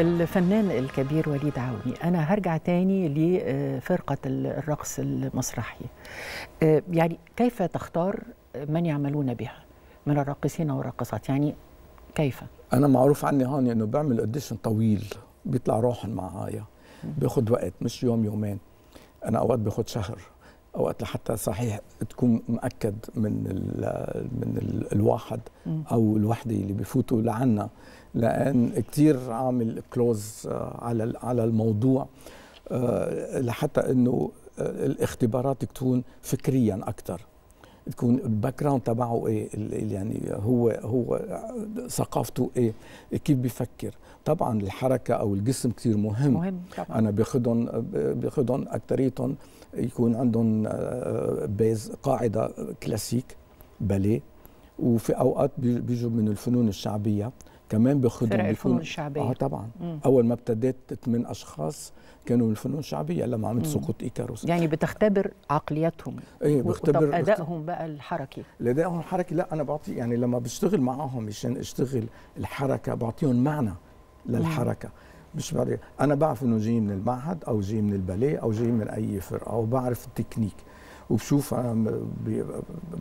الفنان الكبير وليد عوني انا هرجع تاني لفرقه الرقص المسرحي آه، يعني كيف تختار من يعملون بها من الراقصين والراقصات يعني كيف انا معروف عني هاني انه بعمل اوديشن طويل بيطلع روحهم معايا بياخد وقت مش يوم يومين انا اوقات باخد شهر اوقات لحتى صحيح تكون مأكد من من ال الواحد او الوحده اللي بفوتوا لعنا لان كثير عامل كلوز آه، على على الموضوع آه، لحتى انه آه، الاختبارات تكون فكريا اكثر تكون الباك جراوند تبعه ايه يعني هو هو ثقافته ايه كيف بيفكر طبعا الحركه او الجسم كثير مهم مهم طبعا انا باخذهم باخذهم اكثريتهم يكون عندهم بيز آه، قاعده كلاسيك باليه وفي اوقات بيجوا من الفنون الشعبيه كمان بياخدهم فرق الفنون الشعبيه اه طبعا مم. اول ما ابتديت من اشخاص كانوا من الفنون الشعبيه لما عملت سقوط ايكاروس يعني بتختبر عقليتهم ايه بختبر طب ادائهم بقى الحركي ادائهم الحركي لا انا بعطي يعني لما بشتغل معاهم مشان اشتغل الحركه بعطيهم معنى للحركه مم. مش بعرف انا بعرف انه جاي من المعهد او جاي من الباليه او جاي من اي فرقه وبعرف التكنيك وبشوف آه،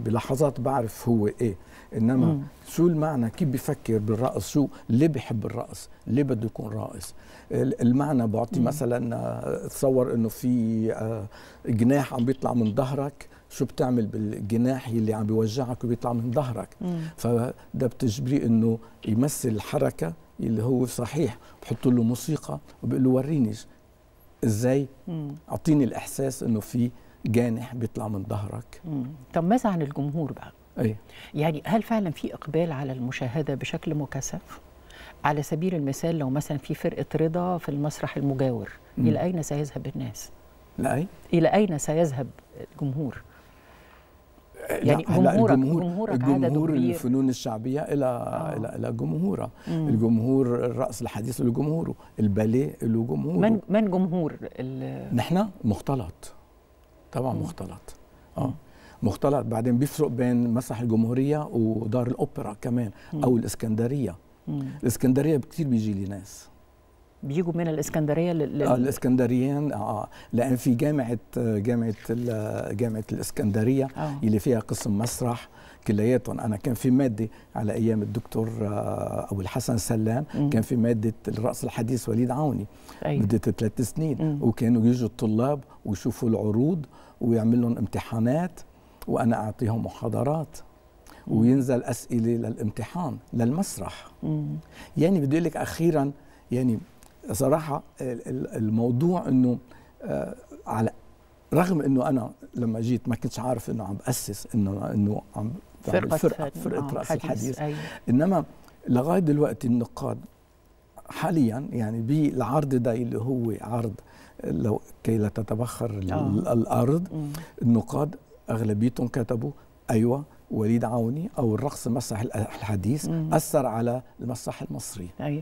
بلحظات بعرف هو ايه انما مم. شو المعنى كيف بفكر بالرقص شو ليه بحب الرقص ليه بده يكون راقص المعنى بعطي مم. مثلا آه، تصور انه في آه، جناح عم بيطلع من ظهرك شو بتعمل بالجناح اللي عم بيوجعك وبيطلع من ظهرك فده بتجبري انه يمثل الحركه اللي هو صحيح بحط له موسيقى وبقول له وريني ازاي اعطيني الاحساس انه في جانح بيطلع من ظهرك طب ماذا عن الجمهور بقى أيه؟ يعني هل فعلا في اقبال على المشاهده بشكل مكثف على سبيل المثال لو مثلا في فرقه رضا في المسرح المجاور مم. الى اين سيذهب الناس لأي؟ الى اين سيذهب الجمهور يعني لا جمهورك الجمهور جمهورك جمهور الفنون الشعبيه الى آه. الى الى جمهوره مم. الجمهور الرقص الحديث لجمهوره جمهوره الباليه له جمهوره من من جمهور نحن مختلط طبعا مختلط اه مختلط بعدين بيفرق بين مسرح الجمهوريه ودار الاوبرا كمان او الاسكندريه الاسكندريه كثير بيجي لي ناس بيجوا من الاسكندريه لل... آه الاسكندريين آه،, اه لان في جامعه آه، جامعه جامعه الاسكندريه آه. اللي فيها قسم مسرح كلياتهم انا كان في ماده على ايام الدكتور آه، ابو الحسن سلام مم. كان في ماده الرقص الحديث وليد عوني أيوة. مده ثلاث سنين مم. وكانوا يجوا الطلاب ويشوفوا العروض ويعمل لهم امتحانات وانا اعطيهم محاضرات وينزل اسئله للامتحان للمسرح مم. يعني بدي اقول لك اخيرا يعني صراحه الموضوع انه آه، على رغم انه انا لما جيت ما كنتش عارف انه عم باسس انه انه عم يعني فرقه فرقه, فرقة آه، راس الحديث أي. انما لغايه دلوقتي النقاد حاليا يعني بالعرض ده اللي هو عرض لو كي لا تتبخر آه. الارض مم. النقاد اغلبيتهم كتبوا ايوه وليد عوني او الرقص المسرح الحديث مم. اثر على المسرح المصري أي.